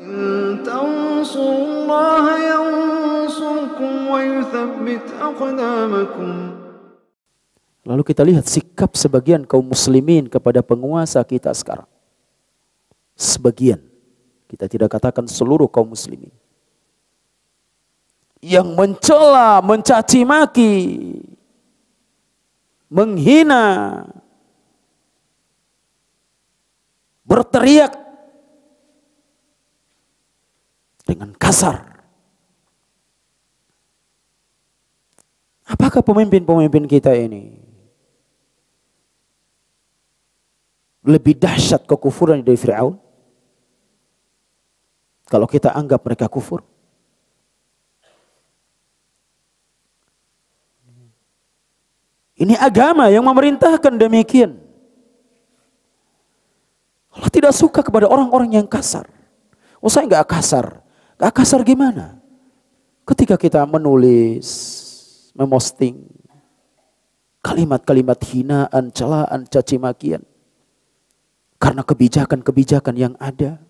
Lalu kita lihat sikap sebagian kaum muslimin kepada penguasa kita sekarang. Sebagian. Kita tidak katakan seluruh kaum muslimin. Yang mencela, mencaci maki, menghina, berteriak dengan kasar. Apakah pemimpin-pemimpin kita ini lebih dahsyat kekufuran dari Firaun? Kalau kita anggap mereka kufur, ini agama yang memerintahkan demikian. Allah tidak suka kepada orang-orang yang kasar. Oh saya nggak kasar. Gak ah, kasar gimana? Ketika kita menulis, memosting kalimat-kalimat hinaan, celaan, caci makian karena kebijakan-kebijakan yang ada.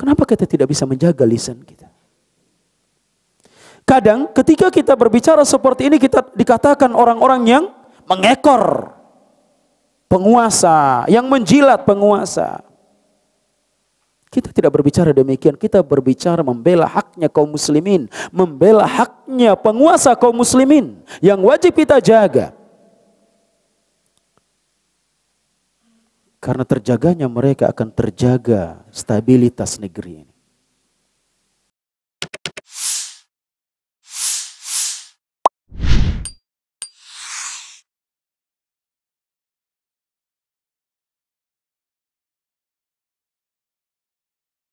Kenapa kita tidak bisa menjaga lisan kita? Kadang ketika kita berbicara seperti ini kita dikatakan orang-orang yang mengekor penguasa, yang menjilat penguasa. Kita tidak berbicara demikian, kita berbicara membela haknya kaum muslimin, membela haknya penguasa kaum muslimin yang wajib kita jaga. Karena terjaganya mereka akan terjaga stabilitas negeri ini.